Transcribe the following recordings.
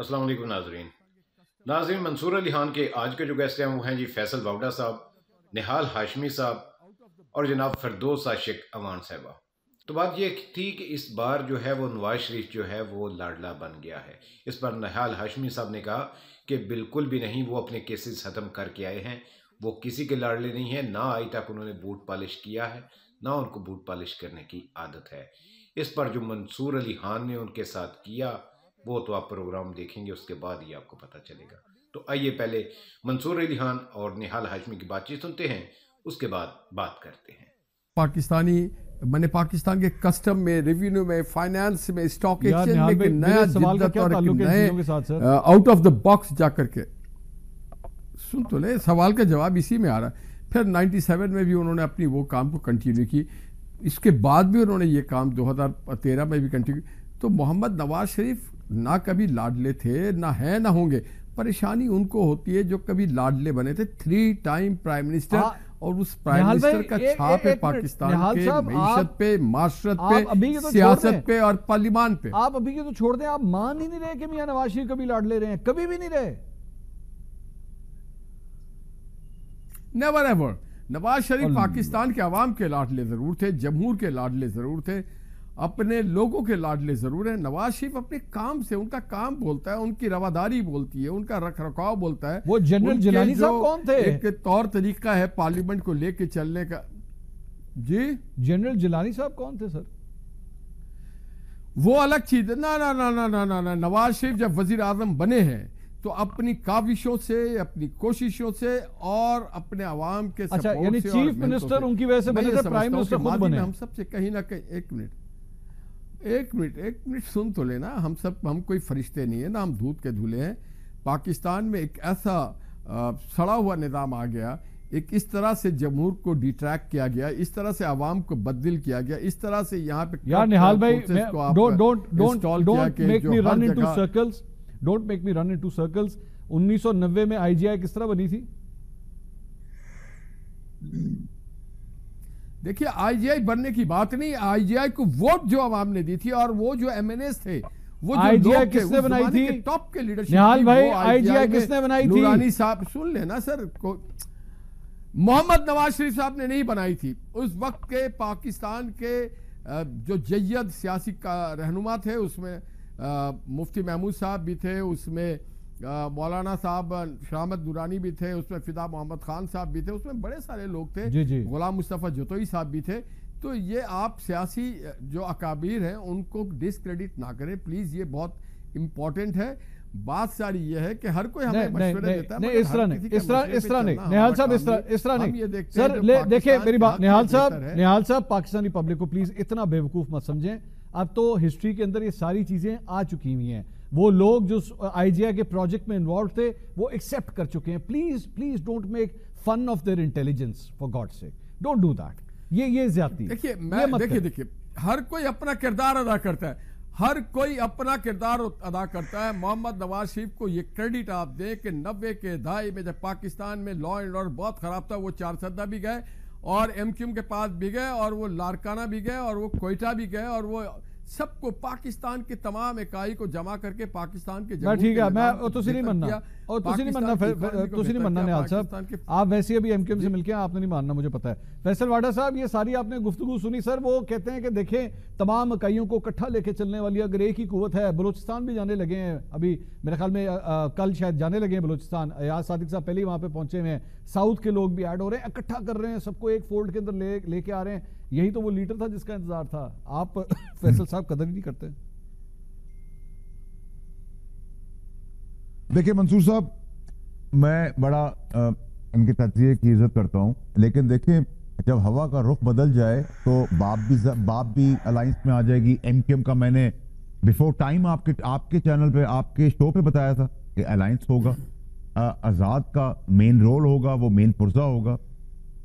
अस्सलाम वालेकुम नाजरीन नाजरीन मंसूर अली खान के आज के जो गेस्ट हैं वो हैं जी फैसल बावडा साहब निहाल हाशमी साहब और जनाब फरदोस आशिक अवान साहबा तो बात यह थी कि इस बार जो है वो नवाज शरीफ जो है वो लाडला बन गया है इस पर निहाल हाशमी साहब ने कहा कि बिल्कुल भी नहीं वो अपने केसेस ख़त्म करके आए हैं वो किसी के लाडले नहीं है ना आज तक उन्होंने बूट पॉलिश किया है ना उनको बूट पॉलिश करने की आदत है इस पर जो मंसूर अली खान ने उनके साथ किया वो तो आप प्रोग्राम देखेंगे उसके बाद ही आपको पता चलेगा तो आइए पहले मंसूर अली खान और निहाल हाशमी की बातचीत सुनते हैं उसके बाद बात करते हैं पाकिस्तानी मैंने पाकिस्तान के कस्टम में रेवेन्यू में फाइनेंस में स्टॉक एक्सचेंज में नया सवाल का क्या ताल्लुक है के साथ sir out of the box जाकर के सुन तो ले सवाल का जवाब इसी में आ रहा है फिर 97 में भी उन्होंने अपनी वो काम को कंटिन्यू की इसके बाद भी उन्होंने ये काम 2013 में भी कंटिन्यू तो मोहम्मद नवाज शरीफ ना कभी लाडले थे ना है ना होंगे परेशानी उनको होती है जो कभी लाडले बने थे थ्री टाइम प्राइम मिनिस्टर और उस प्राइम मिनिस्टर का छाप है पाकिस्तान के मीशत पे माशरत पे तो सियासत पे और पार्लिमान पे आप अभी के तो छोड़ दें आप मान ही नहीं रहे कि मियां नवाज शरीफ कभी लाडले रहे हैं कभी भी नहीं रहे नेवर एवर नवाज शरीफ पाकिस्तान के आवाम के लाडले जरूर थे जमहूर के लाडले जरूर थे अपने लोगों के लाडले ज़रूर हैं नवाज शरीफ अपने काम से उनका काम बोलता है उनकी रवादारी बोलती है उनका रख रखाव बोलता है वो जनरल जिलानी साहब कौन थे एक तौर तरीका है पार्लियामेंट को लेके चलने का जी जनरल जिलानी साहब कौन थे सर वो अलग चीज है ना ना ना ना ना ना ना नवाज शरीफ जब वजीर आजम बने हैं तो अपनी काविशों से अपनी कोशिशों से और अपने आवाम के अच्छा यानी चीफ मिनिस्टर उनकी वजह से बने थे प्राइम मिनिस्टर खुद बने हम सबसे कहीं ना कहीं एक मिनट एक मिनट एक मिनट सुन तो लेना हम सब हम कोई फरिश्ते नहीं है ना हम दूध के धूले हैं पाकिस्तान में एक ऐसा आ, सड़ा हुआ निज़ाम आ गया एक इस तरह से जमहूर को डिट्रैक्ट किया गया इस तरह से आवाम को बदल किया गया इस तरह से यहाँ पे यार निहाल भाई don't make me run into circles 1990 में आईजीआई किस तरह बनी थी देखिए आईजीआई बनने की बात नहीं आईजीआई को वोट जो आवाम ने दी थी और वो जो एमएनएस थे वो आईजीआई किसने बनाई थी टॉप के लीडरशिप भाई आईजीआई किसने बनाई थी नूरानी साहब सुन लेना सर को मोहम्मद नवाज शरीफ साहब ने नहीं बनाई थी उस वक्त के पाकिस्तान के जो जैद सियासी का रहनुमा थे उसमें मुफ्ती महमूद साहब भी थे उसमें मौलाना साहब शामद दुरानी भी थे उसमें फिदा मोहम्मद खान साहब भी थे उसमें बड़े सारे लोग थे जी जी। गुलाम मुस्तफ़ा जतोई साहब भी थे तो ये आप सियासी जो अकाबीर हैं उनको डिसक्रेडिट ना करें प्लीज़ ये बहुत इम्पोर्टेंट है बात सारी ये है कि हर कोई हमें इस तरह नहीं इस तरह इस तरह नहीं निहाल साहब इस तरह इस तरह नहीं सर देखिए मेरी बात निहाल साहब निहाल साहब पाकिस्तानी पब्लिक को प्लीज इतना बेवकूफ मत समझें अब तो हिस्ट्री के अंदर ये सारी चीजें आ चुकी हुई हैं वो लोग जो आईजीआई के प्रोजेक्ट में इन्वॉल्व थे वो एक्सेप्ट कर चुके हैं please please don't make fun of their intelligence for God sake don't do that ये ये ज्यादा देखिए मैं देखिए देखिए हर कोई अपना किरदार अदा करता है हर कोई अपना किरदार अदा करता है मोहम्मद नवाज शरीफ को ये क्रेडिट आप दें कि नब्बे के दहाई में जब पाकिस्तान में लॉ एंड ऑर्डर बहुत ख़राब था वो चार सदा भी गए और एम के पास भी गए और वो लारकाना भी गए और वो कोयटा भी गए और वो सबको पाकिस्तान के तमाम इकाई को जमा करके पाकिस्तान के ठीक है मैं तुसी तो तो नहीं मानना और तुसी तो नहीं मानना तुसी नहीं मानना निहाल साहब आप वैसे अभी एमकेएम से मिलके आपने नहीं मानना मुझे पता है फैसल वाडा साहब ये सारी आपने गुफ्तु सुनी सर वो कहते हैं कि देखें तमाम इकाइयों को इकट्ठा लेके चलने वाली अगर एक ही कुत है बलोचिस्तान भी जाने लगे हैं अभी मेरे ख्याल में कल शायद जाने लगे हैं बलोचिस्तान अयाज सादिक साहब पहले ही वहाँ पर पहुंचे हुए हैं साउथ के लोग भी ऐड हो रहे हैं इकट्ठा कर रहे हैं सबको एक फोल्ड के अंदर ले लेके आ रहे हैं यही तो वो लीडर था जिसका इंतजार था आप फैसल साहब साहब कदर ही नहीं करते देखिए मंसूर साहब मैं बड़ा आ, इनके तजिए की इज्जत करता हूँ लेकिन देखिए जब हवा का रुख बदल जाए तो बाप भी बाप भी अलायंस में आ जाएगी एमकेएम का मैंने बिफोर टाइम आपके आपके चैनल पे आपके शो पे बताया था कि अलायंस होगा आज़ाद का मेन रोल होगा वो मेन पुर्जा होगा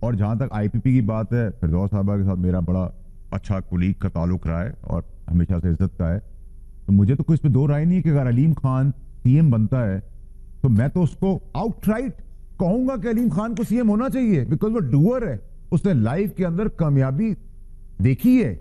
और जहाँ तक आईपीपी की बात है फिरदौस साहबा के साथ मेरा बड़ा अच्छा कुलीग का ताल्लुक रहा है और हमेशा से इज्जत का है तो मुझे तो कोई इसमें दो राय नहीं है कि अगर अलीम खान सीएम बनता है तो मैं तो उसको आउटराइट कहूंगा कि अलीम खान को सीएम होना चाहिए बिकॉज वो डूअर है उसने लाइफ के अंदर कामयाबी देखी है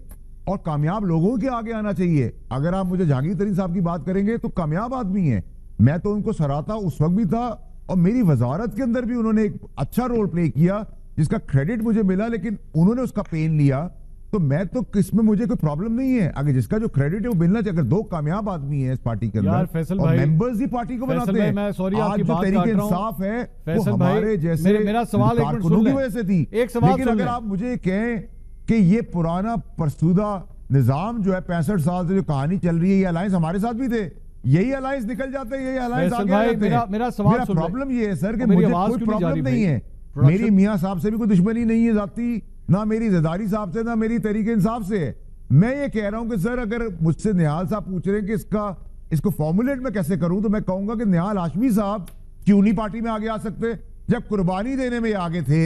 और कामयाब लोगों के आगे आना चाहिए अगर आप मुझे जहांगीर तरीन साहब की बात करेंगे तो कामयाब आदमी है मैं तो उनको सराहता उस वक्त भी था और मेरी वजारत के अंदर भी उन्होंने एक अच्छा रोल प्ले किया जिसका क्रेडिट मुझे मिला लेकिन उन्होंने उसका पेन लिया तो मैं तो किसमें मुझे कोई प्रॉब्लम नहीं है आगे जिसका जो क्रेडिट है वो मिलना चाहिए अगर दो कामयाब आदमी है इस पार्टी के अंदर और मेंबर्स ही पार्टी को बनाते हैं मैं सॉरी आपकी बात काट इंसाफ है फैसल वो हमारे जैसे मेरे, मेरा सवाल एक मिनट सुन ले से थी एक सवाल लेकिन अगर आप मुझे कहें कि ये पुराना परसूदा निजाम जो है पैंसठ साल से जो कहानी चल रही है ये अलायंस हमारे साथ भी थे यही अलायंस निकल जाते हैं यही अलायंस आगे जाते हैं मेरा सवाल प्रॉब्लम ये है सर कि मुझे कोई प्रॉब्लम नहीं है मेरी मियाँ साहब से भी कोई दुश्मनी नहीं है जाती ना मेरी जदारी साहब से ना मेरी तरीके इंसाफ से है मैं ये कह रहा हूँ कि सर अगर मुझसे निहाल साहब पूछ रहे हैं कि इसका इसको फॉर्मुलेट में कैसे करूँ तो मैं कहूँगा कि निहाल हाशमी साहब क्यों नहीं पार्टी में आगे आ सकते जब कुर्बानी देने में आगे थे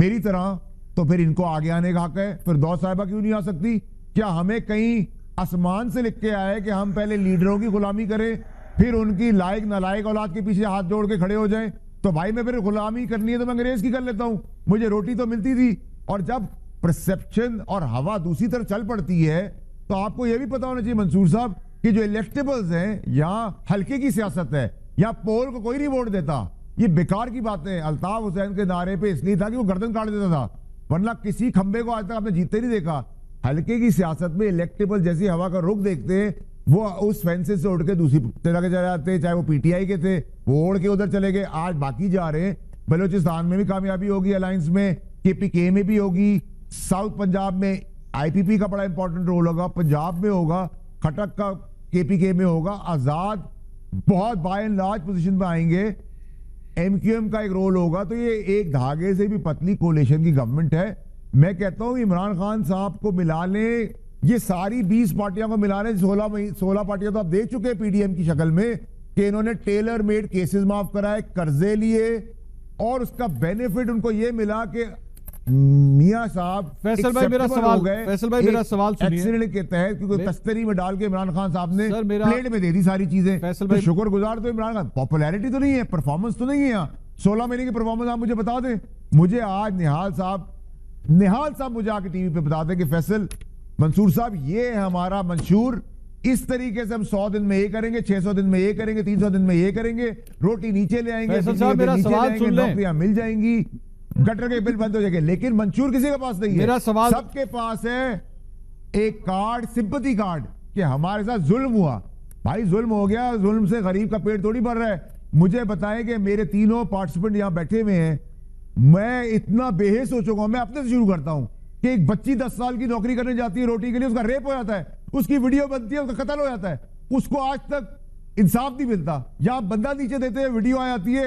मेरी तरह तो फिर इनको आगे आने का हक है फिर दौ साहबा क्यों नहीं आ सकती क्या हमें कहीं आसमान से लिख के आए कि हम पहले लीडरों की गुलामी करें फिर उनकी लायक नालायक औलाद के पीछे हाथ जोड़ के खड़े हो जाएं तो भाई मैं फिर गुलामी करनी है तो मैं अंग्रेज की कर लेता हूं मुझे रोटी तो मिलती थी और जब प्रसप्शन और हवा दूसरी तरफ चल पड़ती है तो आपको यह भी पता होना चाहिए मंसूर साहब कि जो इलेक्टेबल्स हैं यहाँ हल्के की सियासत है यहाँ पोल को कोई नहीं वोट देता ये बेकार की बात है अल्ताफ हुसैन के नारे पे इसलिए था कि वो गर्दन काट देता था वरना किसी खंबे को आज तक आपने जीते नहीं देखा हल्के की सियासत में इलेक्टेबल जैसी हवा का रुख देखते हैं वो उस फेंसेस से उठ के दूसरी जगह चले जाते चाहे वो पीटीआई के थे वो ओढ़ के उधर चले गए आज बाकी जा रहे हैं बलोचिस्तान में भी कामयाबी होगी अलायंस में केपीके में भी होगी साउथ पंजाब में आईपीपी का बड़ा इंपॉर्टेंट रोल होगा पंजाब में होगा खटक का केपीके में होगा आजाद बहुत बाय एंड लार्ज पोजिशन में आएंगे एमक्यूएम का एक रोल होगा तो ये एक धागे से भी पतली कोलेशन की गवर्नमेंट है मैं कहता हूं इमरान खान साहब को मिला लें ये सारी 20 पार्टियां को मिला लें सोलह सोलह पार्टियां तो आप दे चुके हैं पीडीएम की शक्ल में कि इन्होंने टेलर मेड केसेस माफ कराए कर्जे लिए और उसका बेनिफिट उनको ये मिला कि मियाँ साहब फैसल भाई मेरा सवाल गए फैसल भाई मेरा सवाल सुनिए के तहत क्योंकि तस्करी में डाल के इमरान खान साहब ने प्लेट में दे दी सारी चीजें फैसल तो भाई तो गुजार तो इमरान खान पॉपुलैरिटी तो नहीं है परफॉर्मेंस तो नहीं है यहाँ सोलह महीने की परफॉर्मेंस आप मुझे बता दें मुझे आज निहाल साहब निहाल साहब मुझे आके टीवी पे बता दें कि फैसल मंसूर साहब ये हमारा मंशूर इस तरीके से हम सौ दिन में ये करेंगे छह सौ दिन में ये करेंगे तीन सौ दिन में ये करेंगे रोटी नीचे ले आएंगे नौकरियां मिल जाएंगी गटर के बिल बंद हो जाएंगे लेकिन मंचूर किसी के पास नहीं है सवाल सबके पास है एक कार्ड सिंपति कार्ड कि हमारे साथ जुल्म हुआ भाई जुल्म हो गया जुल्म से गरीब का पेट थोड़ी बढ़ रहा है मुझे बताएं कि मेरे तीनों पार्टिसिपेंट यहां बैठे हुए हैं मैं इतना बेहेस हो चुका हूं मैं अपने से शुरू करता हूं कि एक बच्ची दस साल की नौकरी करने जाती है रोटी के लिए उसका रेप हो जाता है उसकी वीडियो बनती है उसका कत्ल हो जाता है उसको आज तक इंसाफ नहीं मिलता या आप बंदा नीचे देते हैं वीडियो आ जाती है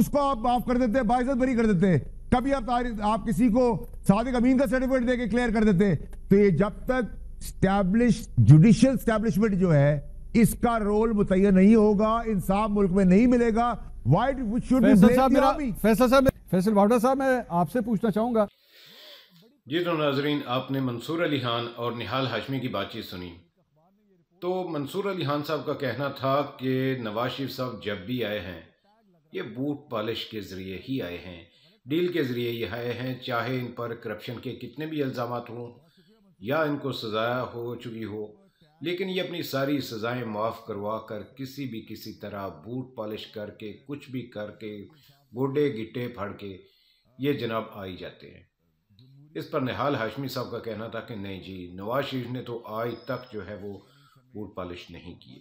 उसको आप माफ कर देते हैं बाइजत बरी कर देते हैं कभी आप आप किसी को सादिक अमीन का सर्टिफिकेट देके क्लियर कर देते तो ये जब तक स्टैब्लिश जुडिशियल स्टैब्लिशमेंट जो है इसका रोल मुतयन नहीं होगा इंसाफ मुल्क में नहीं मिलेगा वाइट शुड साहब फैसल साहब मैं आपसे पूछना चाहूंगा जी तो नाजरीन आपने मंसूर अली खान और निहाल हाशमी की बातचीत सुनी तो मंसूर अली खान साहब का कहना था कि नवाज शरीफ साहब जब भी आए हैं ये बूट पॉलिश के ज़रिए ही आए हैं डील के ज़रिए ये आए हैं चाहे इन पर करप्शन के कितने भी इल्ज़ाम हों या इनको सज़ा हो चुकी हो लेकिन ये अपनी सारी सज़ाएं माफ़ करवा कर किसी भी किसी तरह बूट पॉलिश करके कुछ भी करके गोडे गिट्टे फाड़ के ये जनाब आ ही जाते हैं इस पर निहाल हाशमी साहब का कहना था कि नहीं जी नवाज शरीफ ने तो आज तक जो है वो बूट पॉलिश नहीं किए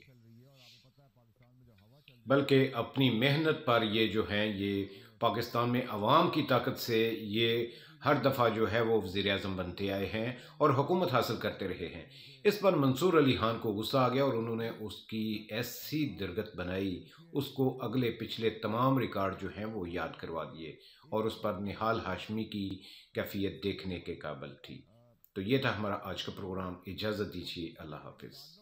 बल्कि अपनी मेहनत पर ये जो है ये पाकिस्तान में आवाम की ताकत से ये हर दफ़ा जो है वो वजीर अजम बनते आए हैं और हुकूमत हासिल करते रहे हैं इस पर मंसूर अली खान को गुस्सा आ गया और उन्होंने उसकी ऐसी दरगत बनाई उसको अगले पिछले तमाम रिकॉर्ड जो हैं वो याद करवा दिए और उस पर निहाल हाशमी की कैफियत देखने के काबल थी तो ये था हमारा आज का प्रोग्राम इजाज़त दीजिए अल्लाह हाफिज़